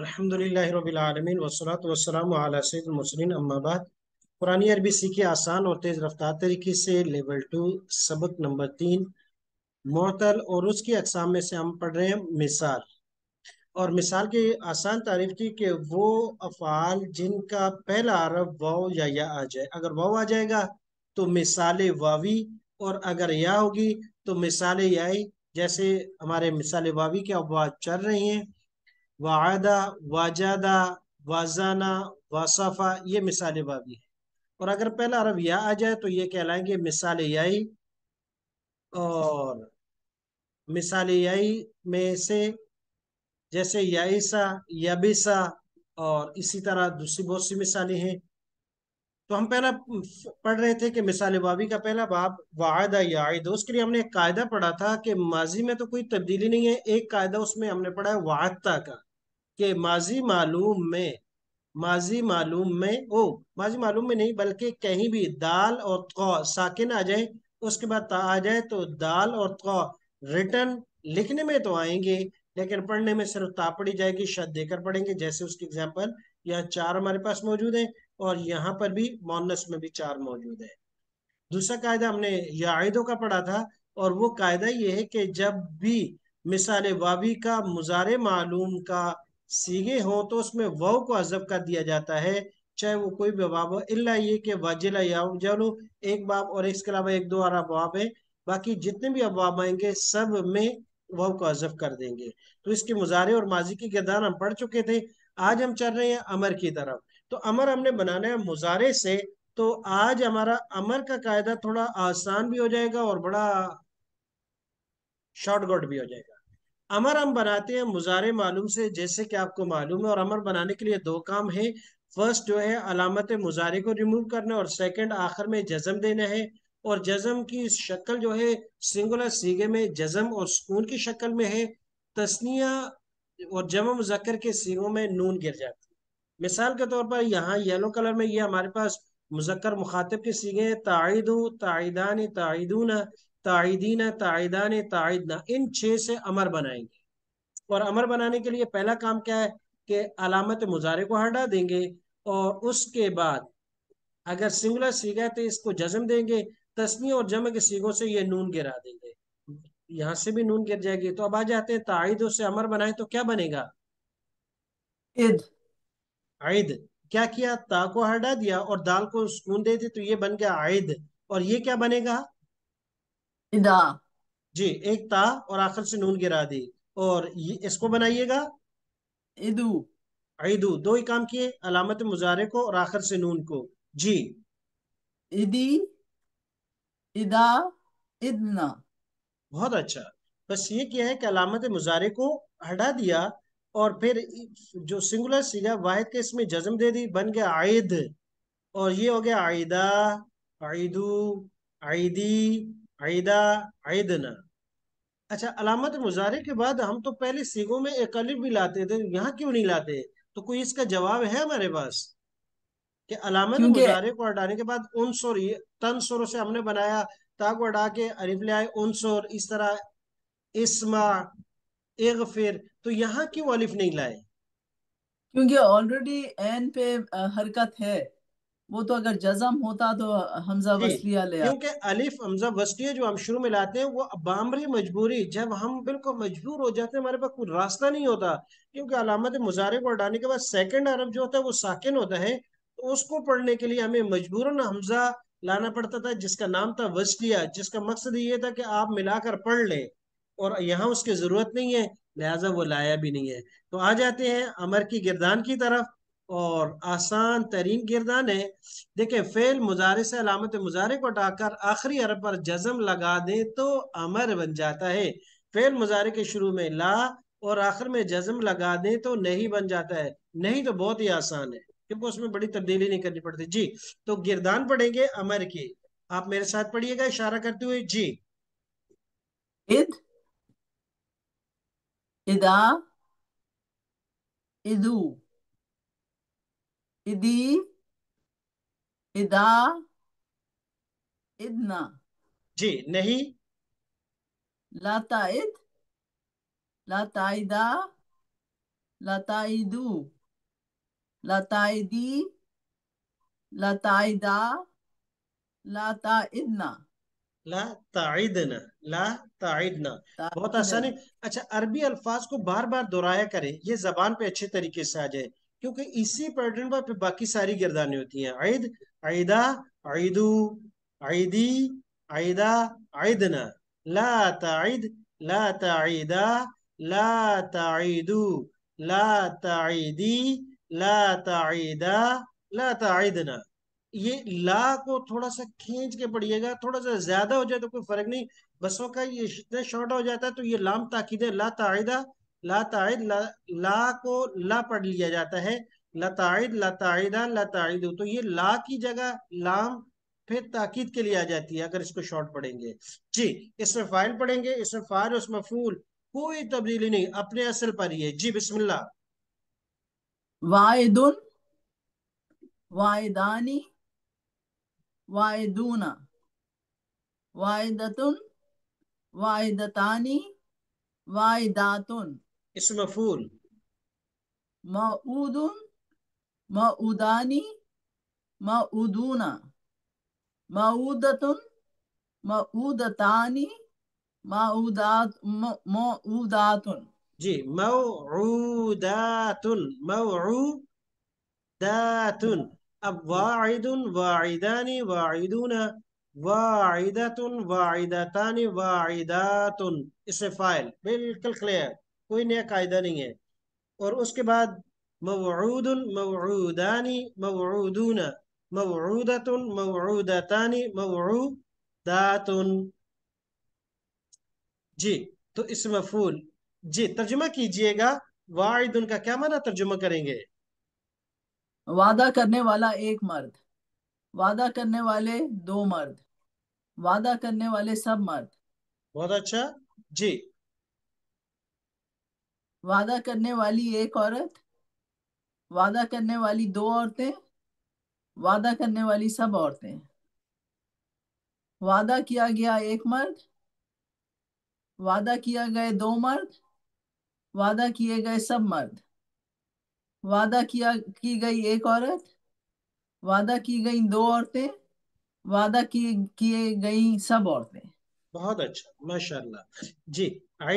अलहमदिल्लाबीआलमिन वसलात वसलाम सैदमसरिन अम्माबाद अरबी सीखे आसान और तेज़ रफ्तार तरीके से लेवल टू सबक नंबर तीन मअतल और उसकी अकसाम में से हम पढ़ रहे हैं मिसाल और मिसाल की आसान तारीफ थी कि वो अफ़ाल जिनका पहला अरब वाव या या आ जाए अगर वाव आ जाएगा तो मिसाल वावी और अगर या होगी तो मिसाल याई जैसे हमारे मिसाल वावी के अफवाह चल रही हैं वादा वाजादा वाजाना वसफा ये मिसाल बाबी है और अगर पहला अरब या आ जाए तो ये कहलाएंगे मिसाल याई और मिसाल याई में से जैसे याईसा याबिसा और इसी तरह दूसरी बहुत सी मिसालें हैं तो हम पहला पढ़ रहे थे कि मिसाल बाबी का पहला बाब वायदा याद उसके लिए हमने एक कायदा पढ़ा था कि माजी में तो कोई तब्दीली नहीं है एक कायदा उसमें हमने पढ़ा है वादा का के माजी मालूम में माजी मालूम में ओ माजी मालूम में नहीं बल्कि कहीं भी दाल और कौ साकिन आ जाए उसके बाद आ जाए तो दाल और कौ रिटर्न लिखने में तो आएंगे लेकिन पढ़ने में सिर्फ तापड़ी जाएगी शद देकर पढ़ेंगे जैसे उसकी एग्जाम्पल यहाँ चार हमारे पास मौजूद है और यहाँ पर भी मोनस में भी चार मौजूद है दूसरा कायदा हमने यादों का पढ़ा था और वो कायदा ये है कि जब भी मिसाल वावी का मुजारे मालूम का सीगे हों तो उसमें वह को अजब कर दिया जाता है चाहे वो कोई भी अबाब हो इला ये कि वाजिला या जलो एक बाब और इसके अलावा एक दो अरब अबाब है बाकी जितने भी अबाब आएंगे सब में वह को अजब कर देंगे तो इसके मुजारे और माजी की किरदार हम पढ़ चुके थे आज हम चल रहे हैं अमर की तरफ तो अमर हमने बनाना है मुजारे से तो आज हमारा अमर का कायदा थोड़ा आसान भी हो जाएगा और बड़ा शॉर्टकट भी हो जाएगा अमर हम बनाते हैं मुजारे मालूम से जैसे कि आपको मालूम है और अमर बनाने के लिए दो काम है फर्स्ट जो है अलामत मुजारे को रिमूव करना और सेकंड आखिर में जजम देना है और जजम की शक्ल जो है सिंगुलर सीगे में जजम और सुकून की शक्ल में है तस्निया और जमा मुजक्र के सीगों में नून गिर जाती है मिसाल के तौर पर यहाँ येलो कलर में ये हमारे पास मुजक्र मुखातब के सीगे हैं ताइदू ताइदान ताइदून ताइदीना ताइदान ताइदना इन छह से अमर बनाएंगे और अमर बनाने के लिए पहला काम क्या है कि अलामत मुजारे को हटा देंगे और उसके बाद अगर सिंगुलर सीगा है तो इसको जजम देंगे तस्मी और जम के सीगों से ये नून गिरा देंगे यहां से भी नून गिर जाएगी तो अब आ जाते हैं ताइद से अमर बनाए तो क्या बनेगा इद ईद क्या किया ता को हटा दिया और दाल को सुकून दे दी तो ये बन गया आयद और ये क्या बनेगा इदा जी एक ता और आखिर से नून गिरा दी और इसको बनाइएगा इदु ईदू दो ही काम किए अलामत मुजारे को और आखिर से नून को जी इदी इदा इदना बहुत अच्छा बस ये किया है कि अलामत मुजारे को हटा दिया और फिर जो सिंगुलर सीगा वाहिद के इसमें जज्म दे दी बन गया आयद और ये हो गया आयदा आयदू आयदी अच्छा अलामत मुजारे के बाद हम तो पहले सीगों में एक अलिफ भी लाते थे यहाँ क्यों नहीं लाते तो कोई इसका जवाब है हमारे पास कि अलामत मुजारे को हटाने के बाद उन शोर तन शोरों से हमने बनाया ताक हटा के अलिफ ले आए उन शोर इस तरह इसमा एक फिर तो यहाँ क्यों अलिफ नहीं लाए क्योंकि ऑलरेडी एन पे हरकत है वो तो अगर जजम होता तो हमजा वस्लिया ले क्योंकि अलिफ हमजा वस्लिया जो हम शुरू में लाते हैं वो बामरी मजबूरी जब हम बिल्कुल मजबूर हो जाते हैं हमारे पास कोई रास्ता नहीं होता क्योंकि अलामत मुजारे को हटाने के बाद सेकंड अरब जो होता है वो साकिन होता है तो उसको पढ़ने के लिए हमें मजबूरन हमजा लाना पड़ता था जिसका नाम था वस्लिया जिसका मकसद ये था कि आप मिलाकर पढ़ लें और यहाँ उसकी जरूरत नहीं है लिहाजा वो लाया भी नहीं है तो आ जाते हैं अमर की गिरदान की तरफ और आसान तरीन किरदान है देखें फेल मुजारे से अलामत मुजारे को हटाकर आखिरी अरब पर जजम लगा दें तो अमर बन जाता है फेल मुजारे के शुरू में ला और आखिर में जजम लगा दें तो नहीं बन जाता है नहीं तो बहुत ही आसान है क्योंकि उसमें बड़ी तब्दीली नहीं करनी पड़ती जी तो गिरदान पढ़ेंगे अमर के आप मेरे साथ पढ़िएगा इशारा करते हुए जी इद इदा इदू इदी इदा इदना जी नहीं लाताइद लाताइदा लाताइदू लाताइदी लाताइदा लाताइदना ला ताइदना ला ताइदना बहुत आसान है अच्छा अरबी अल्फाज को बार बार दोहराया करें ये जबान पे अच्छे तरीके से आ जाए क्योंकि इसी पैटर्न पर बाकी सारी गिरदानी होती हैं आयद आयदा आयदू आयदी आयदा आयदना ला तईद ला तईदा ला तईदू ला तईदी ला तईदा ला तईदना ये ला को थोड़ा सा खींच के पढ़िएगा थोड़ा सा ज्यादा हो जाए तो कोई फर्क नहीं बसों का ये इतना शॉर्ट हो जाता है तो ये लाम ताकिद ला तईदा लाताइद ला, ला को ला पढ़ लिया जाता है लताइद लताइदा लताइदो तो ये ला की जगह लाम फिर ताकीद के लिए आ जाती है अगर इसको शॉर्ट पढ़ेंगे जी इसमें फाइल पढ़ेंगे इसमें फाइल उसमें फूल कोई तब्दीली नहीं अपने असल पर ही है जी बिस्मिल्ला वायदुन वायदानी वायदूना वायदतुन वायदतानी वायदातुन اسم مفعول مؤود مؤودان مؤودون مؤودة مؤودتان مؤودات مؤودات جي موعودات موعودات واعد واعدان واعدون واعدة واعدتان واعدات اسم فاعل بالكل كلير कोई नया कायदा नहीं है और उसके बाद मवूद मवूदानी मवूदून मवूदतुन मवूदतानी मवूदातुन जी तो इस मफूल जी तर्जुमा कीजिएगा वाहिद उनका क्या माना तर्जुमा करेंगे वादा करने वाला एक मर्द वादा करने वाले दो मर्द वादा करने वाले सब मर्द बहुत अच्छा जी वादा करने वाली एक औरत वादा करने वाली दो औरतें वादा करने वाली सब औरतें वादा किया गया एक मर्द वादा किया गए दो मर्द वादा किए गए सब मर्द वादा किया की गई एक औरत वादा की गई दो औरतें वादा किए किए गई सब औरतें बहुत अच्छा माशाल्लाह जी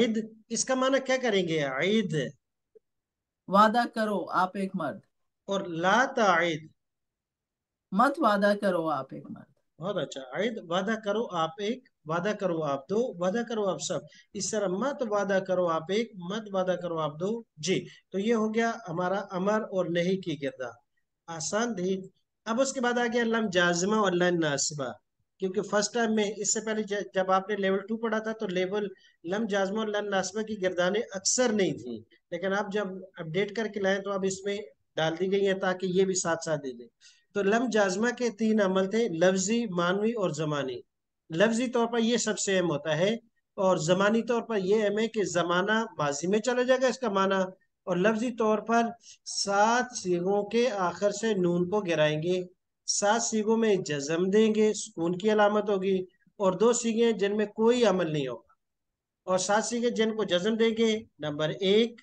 ईद इसका माना क्या करेंगे ईद वादा करो आप एक मर्द और लाता ईद मत वादा करो आप एक मर्द बहुत अच्छा ईद वादा करो आप एक वादा करो आप दो वादा करो आप सब इस तरह मत वादा करो आप एक मत वादा करो आप दो जी तो ये हो गया हमारा अमर और नहीं की गिरदा आसान थी अब उसके बाद आ गया लम जाजमा और लन नासिबा क्योंकि फर्स्ट टाइम में इससे पहले जब आपने लेवल टू पढ़ा था तो लेवल लम जाजमा और लम नासमा की गिरदाने अक्सर नहीं थी हम्म। लेकिन आप जब अपडेट करके लाएं तो अब इसमें डाल दी गई है ताकि ये भी साथ साथ दे दें तो लम जाजमा के तीन अमल थे लफ्जी मानवी और जमानी लफ्जी तौर पर यह सबसे अहम होता है और जमानी तौर पर यह अहम है कि जमाना माजी में चला जाएगा इसका माना और लफ्जी तौर पर सात सीगों के आखिर से नून को गिराएंगे सात सीगों में जजम देंगे सुकून की अलामत होगी और दो सीगे जिनमें कोई अमल नहीं होगा और सात सीगे जिनको जजम देंगे नंबर एक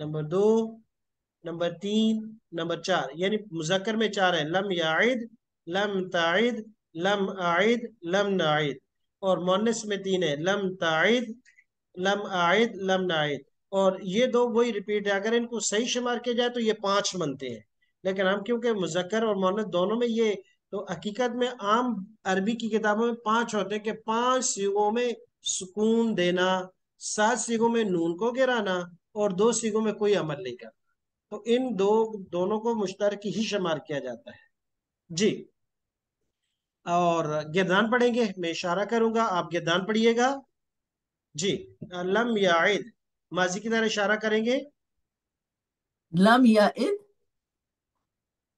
नंबर दो नंबर तीन नंबर चार यानी मुजक्कर में चार है लम याद लम ताद लम आयद लम नाइद और मोनस में तीन है लम ताद लम आयद लम नाइद और ये दो वही रिपीट है अगर इनको सही शुमार किया जाए तो ये पांच बनते हैं लेकिन हम क्योंकि मुजक्कर और मोहनस दोनों में ये तो हकीकत में आम अरबी की किताबों में पांच होते हैं कि पांच सीगों में सुकून देना सात सीगों में नून को गिराना और दो सीगों में कोई अमल नहीं करना तो इन दो दोनों को मुश्तर ही शुमार किया जाता है जी और गिरदान पढ़ेंगे मैं इशारा करूंगा आप गिरदान पढ़िएगा जी लम याद माजी की तरह इशारा करेंगे लम याद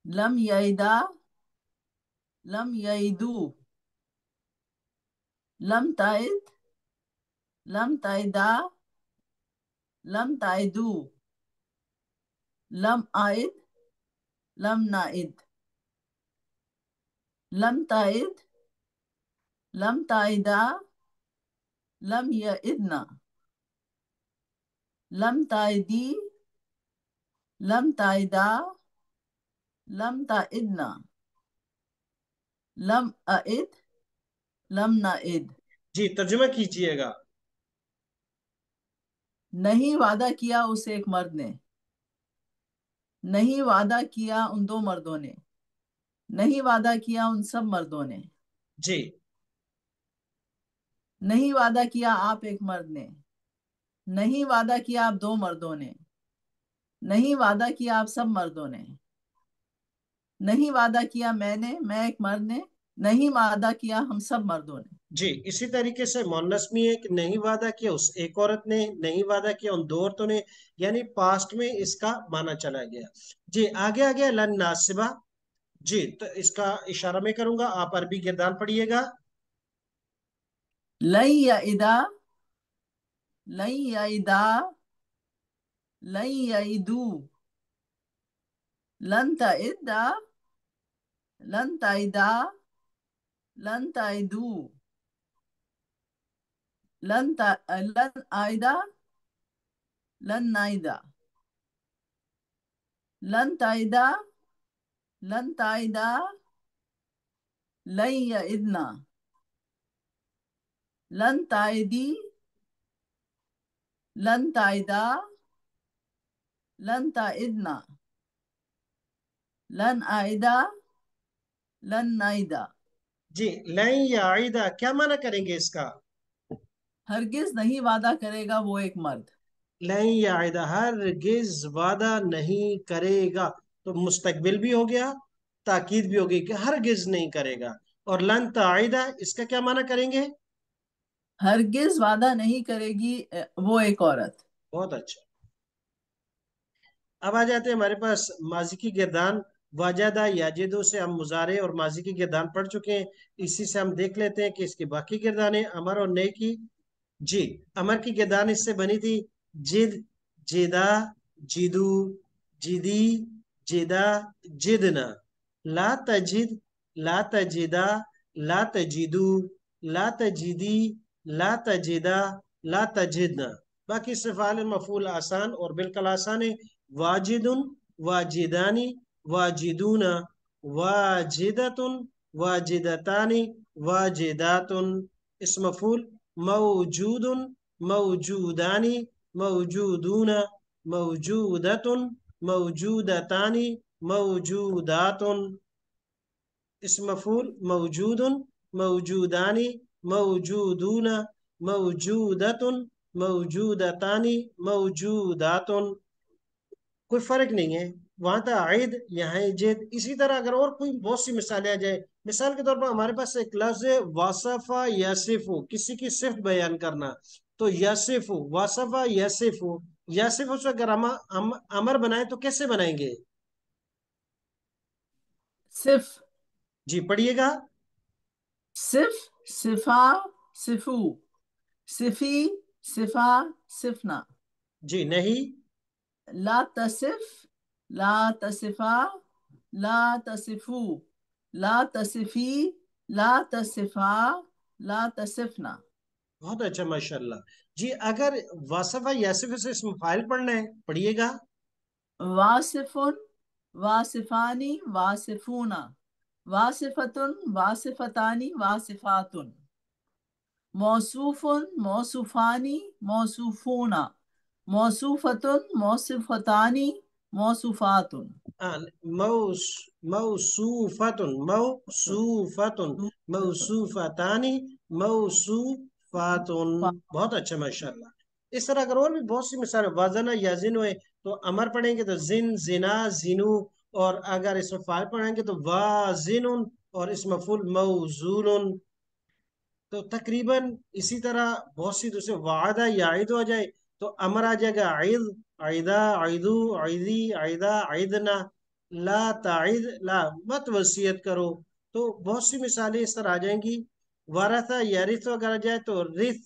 لم ييدا لم ييدو لم تيد لم تيدا لم تيدو لم أيد لم نائد لم تائد لم تائدا لم يئدنا لم تائدي لم تائدا लम ताइदना लम अद लम इद जी तर्जुमा कीजिएगा नहीं वादा किया उस एक मर्द ने नहीं वादा किया उन दो मर्दों ने नहीं वादा किया उन सब मर्दों ने जी नहीं वादा किया आप एक मर्द ने नहीं वादा किया आप दो मर्दों ने नहीं वादा किया आप सब मर्दों ने नहीं वादा किया मैंने मैं एक मर्द ने नहीं वादा किया हम सब मर्दों ने जी इसी तरीके से मोनसमी एक नहीं वादा किया उस एक औरत ने नहीं वादा किया उन दो औरतों ने यानी पास्ट में इसका माना चला गया जी आगे आ गया लन नासिबा जी तो इसका इशारा मैं करूंगा आप अरबी गिरदान पढ़िएगा लई या इदा लई या इदा लई या इदू लन तदा لن تعدا لن تعدو لن ت... لن أيدا لن نعدا لن تعدا لن تعدا لن يئدنا لن تعدي لن تعدا لن تعدنا لن أعدا लन्नाइदा जी लन याइदा क्या माना करेंगे इसका हरगिज नहीं वादा करेगा वो एक मर्द लन याइदा हरगिज वादा नहीं करेगा तो मुस्तकबिल भी हो गया ताकीद भी होगी कि हरगिज नहीं करेगा और लन ताइदा इसका क्या माना करेंगे हरगिज वादा नहीं करेगी वो एक औरत बहुत अच्छा अब आ जाते हैं हमारे पास माजी की गिरदान वाजदा याजिदो से हम मुजारे और माजी की किरदार पढ़ चुके हैं इसी से हम देख लेते हैं कि इसकी बाकी है अमर और नई की जी अमर की किरदार इससे बनी थी जिद जिदा जिदू जिदी जिदा जिदना ला तजिद ला तजिदा ला तजिदू ला तजिदी ला तजिदा ला तजिदना बाकी सिफाल मफूल आसान और बिल्कुल आसान है वाजिदुन वाजिदानी वाजिदूना वाजिदतुन वाजिदतानी वाजिदातुन इसमफूल मौजूदुन मौजूदानी मौजूदूना मौजूदतुन मौजूदतानी मौजूदातुन इसमफूल मौजूदुन मौजूदानी मौजूदूना मौजूदतुन मौजूदतानी मौजूदातुन कोई फर्क नहीं है वहां आयद यहाँ जेद इसी तरह अगर और कोई बहुत सी मिसालें आ जाए मिसाल के तौर पर हमारे पास एक लफ्ज है वासफ़ा यासिफो किसी की सिर्फ बयान करना तो यासिफो वासफ़ा यासिफो यासिफो से अगर हम अमर बनाए तो कैसे बनाएंगे सिर्फ जी पढ़िएगा सिर्फ सिफा सिफु सिफी सिफा सिफना जी नहीं ला तसिफ ला तसिफा ला तसिफू ला तसिफी ला तसिफा ला तसिफना बहुत अच्छा माशाल्लाह जी अगर वासिफ यासिफ से इसमें फाइल पढ़ना है पढ़िएगा वासिफुन वासिफानी वासिफूना वासिफतुन वासिफतानी वासिफातुन मौसूफुन मौसूफानी मौसूफूना मौसूफतुन मौसूफतानी बहुत अच्छा माशाल्लाह इस तरह अगर और भी बहुत सी मिसाल वजन या जिन हुए तो अमर पढ़ेंगे तो जिन जिना जिनू और अगर इसमें फाल पढ़ेंगे तो वाजिन और इसमें फुल मऊजूल तो तकरीबन इसी तरह बहुत सी दूसरे वादा या आयद हो जाए तो अमर आ जाएगा आयद आयदा आयदू आयदी आयदा आयदना ला ताइद ला मत वसीयत करो तो बहुत सी मिसालें इस तरह आ जाएंगी वारसा या रिस वगैरह जाए तो रिस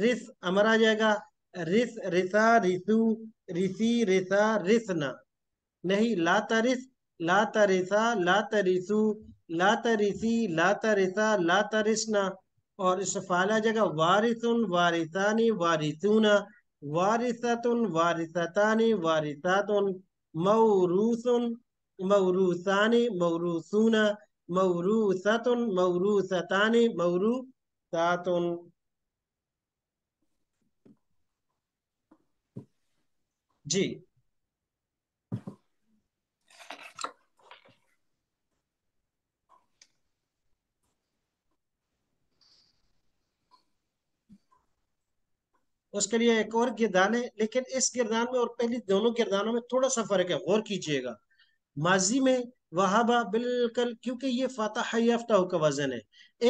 रिस अमर आ जाएगा रिस रिसा रिसु रिसी रिसा रिसना नहीं ला तरिस ला तरिसा ला तरिसु ला तरिसी ला तरिसा ला तरिसना और इससे फाला जगह वारिसुन वारिसानी वारिसूना वारिसतुन वारिसतानी वारिसातुन मऊरूसुन मऊरूसानी मऊरूसूना मऊरूसतुन मऊरूसतानी मऊरूसातुन जी उसके लिए एक और गिरदान है लेकिन इस गिरदान में और पहली दोनों गिरदानों में थोड़ा सा फर्क है गौर कीजिएगा माजी में वहाबा बिल्कुल क्योंकि ये फातह याफ्ता का वजन है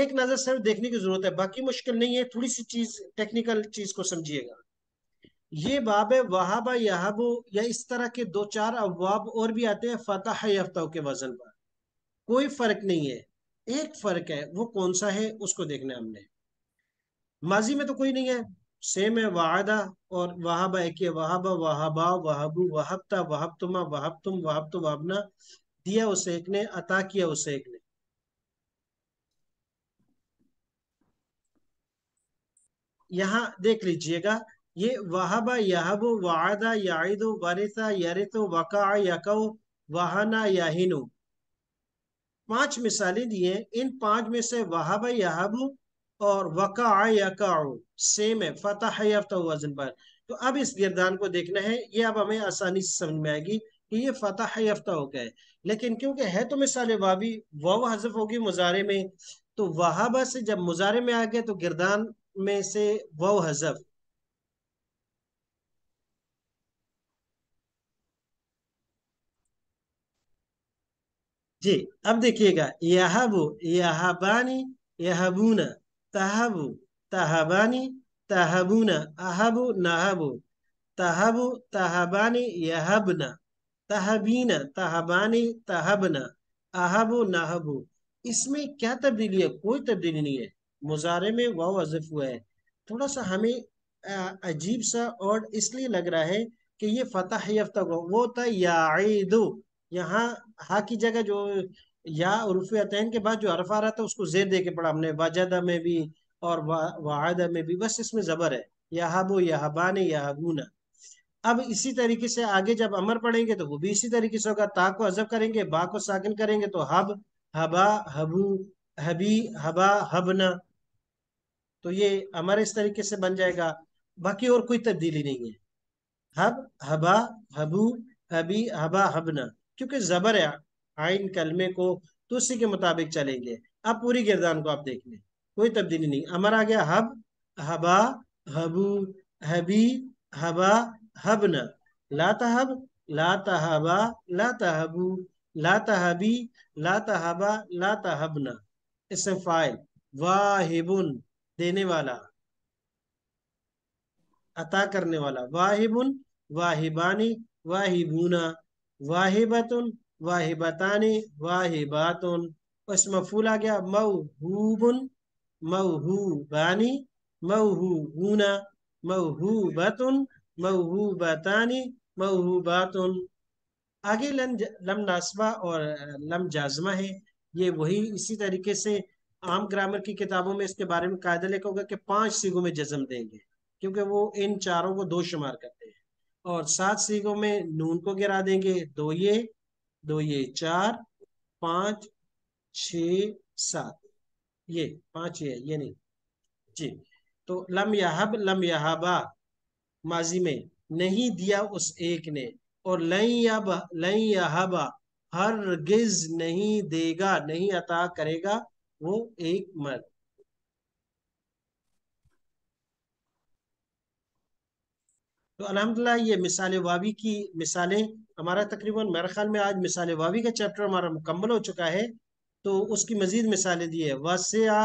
एक नजर सिर्फ देखने की जरूरत है बाकी मुश्किल नहीं है थोड़ी सी चीज टेक्निकल चीज को समझिएगा ये बाब है वहाबा यहाबो या इस तरह के दो चार अवाब और भी आते हैं फातह याफ्ता के वजन पर कोई फर्क नहीं है एक फर्क है वो कौन सा है उसको देखना हमने माजी में तो कोई नहीं है सेम है वादा और वहाबा एक है वहाबा वहाबा वहाबू वहाबता वहाबतुमा वहाबतुम वहाबतु वहाबना दिया उसे एक ने अता किया उसे एक ने यहाँ देख लीजिएगा ये वहाबा यहाबो वादा यादो वरिसा यरितो वका यको वहाना याहिनु पांच मिसालें दिए इन पांच में से वहाबा यहाबू और वक़ा यकाउ सेम है फतेह याफ्ता वजन पर तो अब इस गिरदान को देखना है ये अब हमें आसानी से समझ में आएगी कि ये फतेह याफ्ता हो गया है लेकिन क्योंकि है तो मिसाल वावी वाव हजफ होगी मुजारे में तो वहाबा से जब मुजारे में आ गए तो गिरदान में से वाव हजफ जी अब देखिएगा यहाबू यहाबानी यहाबूना तहबु तहबानी तहबुना अहबु नहबु तहबु तहबानी यहबना तहबीना तहबानी तहबना अहबु नहबु इसमें क्या तब्दीली है कोई तब्दीली नहीं है मुजारे में वाह वजफ हुआ है थोड़ा सा हमें अजीब सा और इसलिए लग रहा है कि ये फतेह याफ्ता वो था या दो यहाँ हा की जगह जो या उर्फ अतैन के बाद जो अरफा रहा था उसको जेर दे के पढ़ा हमने वाजदा में भी और वाहदा में भी बस इसमें जबर है हबो हबान या यहाबूना अब इसी तरीके से आगे जब अमर पढ़ेंगे तो वो भी इसी तरीके से होगा ता को अजब करेंगे बा को साकिन करेंगे तो हब हबा हबू हबी हबा हबना तो ये अमर इस तरीके से बन जाएगा बाकी और कोई तब्दीली नहीं है हब हबा हबू हबी हबा हबना क्योंकि जबर है आइन कलमे को तो उसी के मुताबिक चलेंगे अब पूरी गिरदान को आप देख लें कोई तब्दीली नहीं अमर आ गया हब हबा हबू हबी हबा हबन लाता हबी लाता हबा लाता लातहबना इसम फाइल वाहिबुन देने वाला अता करने वाला वाहिबुन वाहिबानी वाहिबूना वाहिबतुन वाहिबतानी वाहिबातुन इसमें फूल आ गया मऊहूबुन मऊहूबानी मऊहूबूना मऊहूबतुन मऊहूबतानी मऊहूबातुन आगे लम लम नासबा और लम जाजमा है ये वही इसी तरीके से आम ग्रामर की किताबों में इसके बारे में कायदा लिखा होगा कि पांच सीगों में जज्म देंगे क्योंकि वो इन चारों को दो शुमार करते हैं और सात सीगों में नून को गिरा देंगे दो ये दो ये चार पांच छ सात ये पांच ये ये नहीं जी तो लम याहब लम याहबा माजी में नहीं दिया उस एक ने और लई लईहबा हर गिज नहीं देगा नहीं अता करेगा वो एक मर्द तो अलहमदिल्ला ये मिसाल वाबी की मिसालें हमारा तकरीबन मेरे ख्याल में आज मिसाल वावी का चैप्टर हमारा मुकम्मल हो चुका है तो उसकी मजीद मिसालें दी है वसा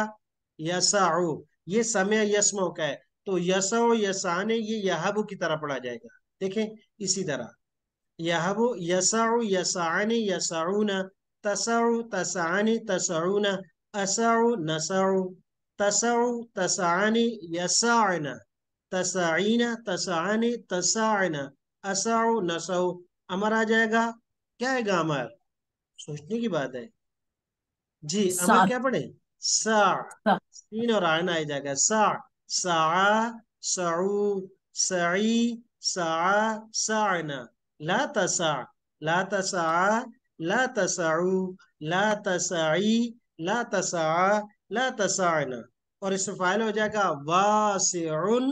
यसाओ ये समय यसमो का है तो यसो यसाने ये यहाब की तरह पढ़ा जाएगा देखें इसी तरह यहाबो यसाओ यसाने यसाउना तसाउ तसाने तसाउना असाउ नसाउ तसाउ तसाने यसाना तसाइना तसाने तसाना असाओ नसाओ अमर आ जाएगा क्या आएगा अमर सोचने की बात है जी अमर क्या पढ़े सा तीन और आन आ जाएगा सा सा सऊ सई सा साना ला तसा ला तसा ला तसाऊ ला तसाई ला तसा ला तसाना और इसमें फाइल हो जाएगा वासिउन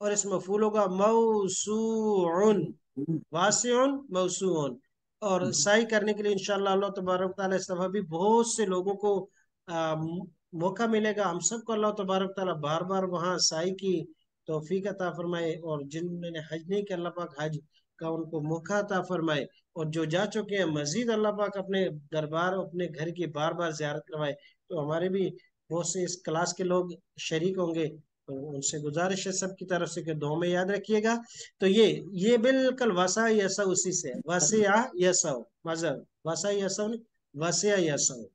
और इसमें फूल होगा मऊसून वासन मौसून और हम्म। सही करने के लिए इनशाला अल्लाह तबारक तला भी बहुत से लोगों को मौका मिलेगा हम सबको अल्लाह तबारक ताली बार बार वहाँ सही की तोफ़ी ता फरमाए और जिन्होंने हज नहीं किया अल्लाह पाक हज का उनको मौका ता फरमाए और जो जा चुके हैं मजीद अल्लाह पाक अपने दरबार अपने घर की बार बार ज्यारत करवाए तो हमारे भी बहुत से इस क्लास के लोग शरीक होंगे तो उनसे गुजारिश है सबकी तरफ से कि दो में याद रखिएगा तो ये ये बिल्कुल वसा यसा उसी से वसिया यसव मजहब वसा यसव नहीं वसिया यसव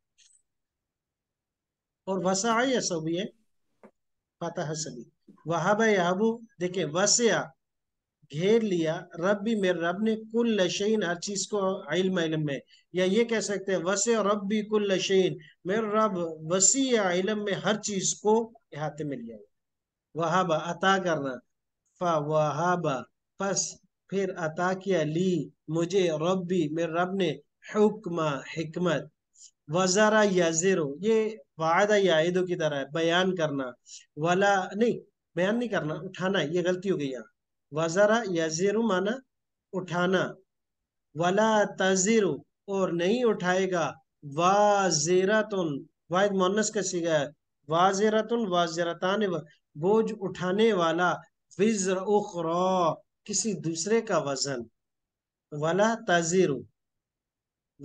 और वसा यसव भी है फतह सभी वहाब याबू देखे वसिया घेर लिया रब भी मेरे रब ने कुल लशीन हर चीज को इल्म इल्म में या ये कह सकते हैं वसे रब भी कुल लशीन मेरे रब वसी इल्म में हर चीज को हाथ में लिया वहाबा अता करना फा वहाबा पस फिर अता किया ली मुझे रब्बी मेरे रब ने हुक्मा हिकमत वजारा या जेरो ये वायदा या यादों की तरह है बयान करना वाला नहीं बयान नहीं करना उठाना ये गलती हो गई यहाँ वजारा या जेरो माना उठाना वाला तजिरो और नहीं उठाएगा वाजेरा तुन वाहिद मोनस का सीगा है वाजेरा तुन वाजरतान बोझ उठाने वाला विज्र उखरा किसी दूसरे का वजन वाला ताजिरु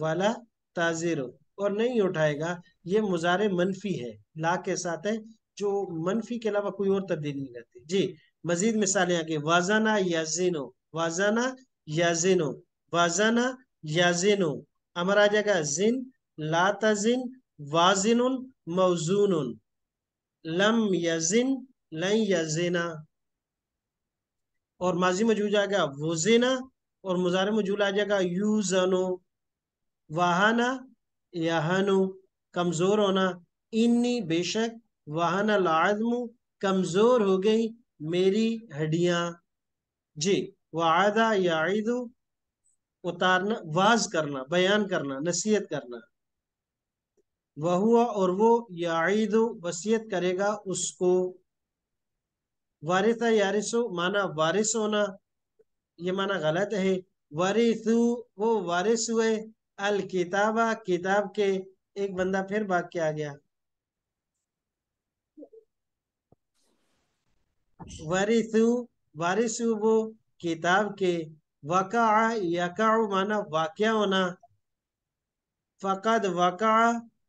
वाला ताजिरु और नहीं उठाएगा ये मुजारे मनफी है ला के साथ है जो मनफी के अलावा कोई और तब्दील नहीं करती जी मजीद यहाँ आगे वाजाना याजिनो वाजाना याजेनो वाजाना याजिनो अमर आ जाएगा जिन लाता जिन वाजिन मौजून लम यजिन लन या जेना और माजी मजूज आ गया वो जेना और मुजारे मजूल आ जाएगा यू जनो वाहना यहानो कमज़ोर होना इन्नी बेशक वाहना लाजमु कमज़ोर हो गई मेरी हड्डियां जी वादा याद उतारना वाज करना बयान करना नसीहत करना वह हुआ और वो यादो वसीयत करेगा उसको वारिसा यारिसो माना वारिस होना ये माना गलत है वारिसु वो वारिस हुए अल किताबा किताब के एक बंदा फिर भाग के आ गया वारिसु वारिसु वो किताब के वका यकाउ माना वाक्य होना फकद वका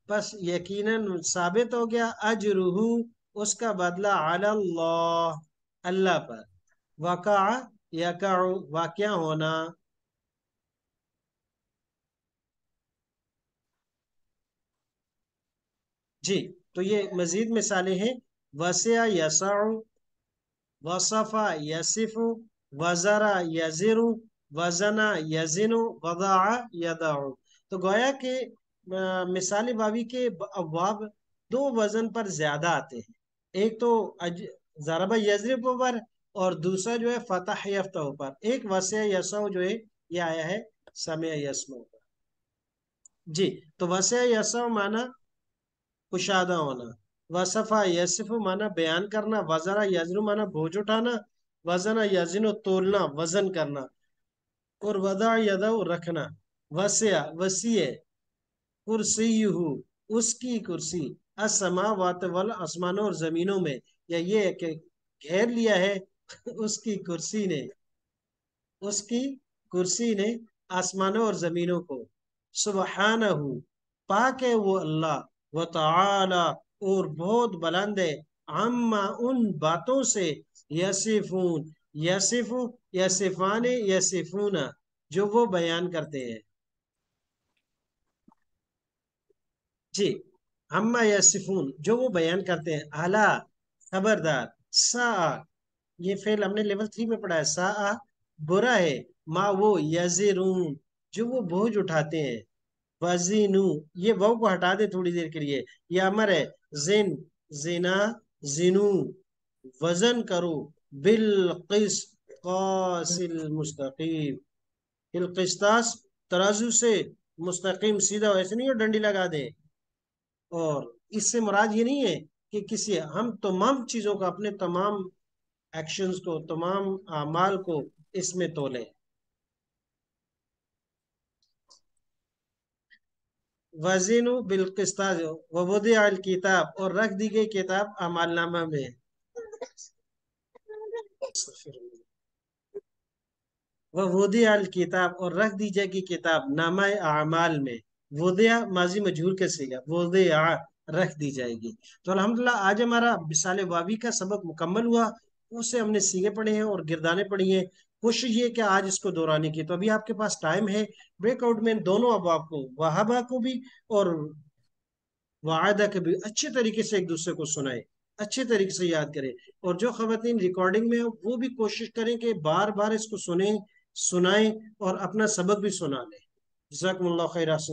बस यकीनन साबित हो गया अजरुहू उसका बदला अल्लाह अल्लाह पर वका या वाक्य होना जी तो ये मजीद मिसालें हैं वसिया यसाउ वसफ़ा यसिफ वज़रा यज़िर वज़ना यज़िन वदा यदाउ तो गोया के मिसाल बावी के अवाब दो वज़न पर ज़्यादा आते हैं एक तो जराब यजरब पर और दूसरा जो है फतेह यफ्ता पर एक वसय यसो जो है ये आया है समय यसम पर जी तो वसय यसो माना कुशादा होना वसफा यसफ माना बयान करना वजरा यजरू माना बोझ उठाना वजना यजिनो तोलना वजन करना और वदा यद रखना वसिया वसीय कुर्सी उसकी कुर्सी असमा वातवल आसमानों और जमीनों में या ये कि घेर लिया है उसकी कुर्सी ने उसकी कुर्सी ने आसमानों और जमीनों को सुबहान पाक है वो अल्लाह व तला और बहुत बुलंद है अम्मा उन बातों से यसिफून यसिफू यसिफान यसिफूना जो वो बयान करते हैं जी अम्मा सिफून जो वो बयान करते हैं आला खबरदार सा ये फेल हमने लेवल थ्री में पढ़ा है सा बुरा है माँ वो यजरून जो वो बोझ उठाते हैं वजीनू ये वह को हटा दे थोड़ी देर के लिए ये अमर है जिन जिना जिनू वजन करो बिलकिस्तास तराजू से मुस्तकीम सीधा ऐसे नहीं हो डंडी लगा दे और इससे मुराद ये नहीं है कि किसी हम तमाम चीज़ों को अपने तमाम एक्शंस को तमाम अमाल को इसमें तोले वजीन वबुदे वबुद किताब और रख दी गई किताब अमालनामा में अल किताब और रख दी जाएगी किताब नामा अमाल में वोदया माजी मजहूर कैसे सीगा वोदया रख दी जाएगी तो अलहमदिल्ला आज हमारा मिसाल वावी का सबक मुकम्मल हुआ उससे हमने सीगे पढ़े हैं और गिरदाने पढ़ी हैं कोशिश ये कि आज इसको दोहराने की तो अभी आपके पास टाइम है ब्रेकआउट में दोनों अब आपको वहाबा को भी और वायदा को भी अच्छे तरीके से एक दूसरे को सुनाए अच्छे तरीके से याद करें और जो खातन रिकॉर्डिंग में वो भी कोशिश करें कि बार बार इसको सुने सुनाएं और अपना सबक भी सुना लें e khairan.